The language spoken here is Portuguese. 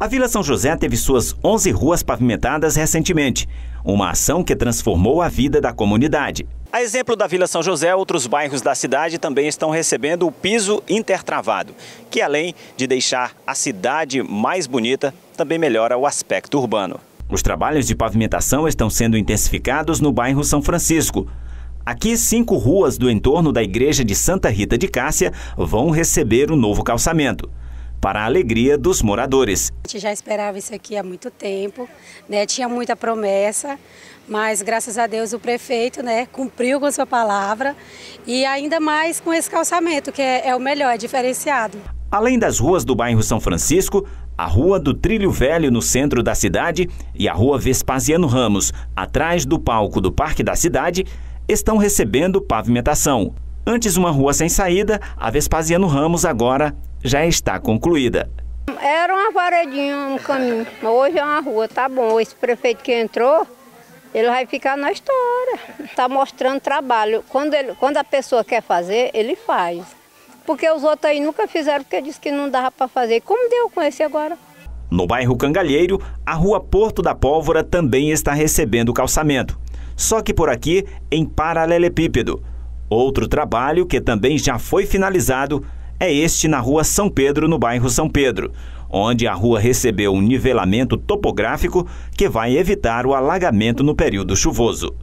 A Vila São José teve suas 11 ruas pavimentadas recentemente, uma ação que transformou a vida da comunidade. A exemplo da Vila São José, outros bairros da cidade também estão recebendo o piso intertravado, que além de deixar a cidade mais bonita, também melhora o aspecto urbano. Os trabalhos de pavimentação estão sendo intensificados no bairro São Francisco. Aqui, cinco ruas do entorno da igreja de Santa Rita de Cássia vão receber o um novo calçamento para a alegria dos moradores. A gente já esperava isso aqui há muito tempo, né? tinha muita promessa, mas graças a Deus o prefeito né, cumpriu com sua palavra e ainda mais com esse calçamento, que é, é o melhor, é diferenciado. Além das ruas do bairro São Francisco, a Rua do Trilho Velho no centro da cidade e a Rua Vespasiano Ramos, atrás do palco do Parque da Cidade, estão recebendo pavimentação. Antes uma rua sem saída, a Vespasiano Ramos agora já está concluída. Era uma paredinha, um caminho. Hoje é uma rua, tá bom. Esse prefeito que entrou, ele vai ficar na história. Está mostrando trabalho. Quando, ele, quando a pessoa quer fazer, ele faz. Porque os outros aí nunca fizeram, porque disse que não dava para fazer. Como deu com esse agora? No bairro Cangalheiro, a rua Porto da Pólvora também está recebendo calçamento. Só que por aqui, em paralelepípedo. Outro trabalho que também já foi finalizado é este na Rua São Pedro, no bairro São Pedro, onde a rua recebeu um nivelamento topográfico que vai evitar o alagamento no período chuvoso.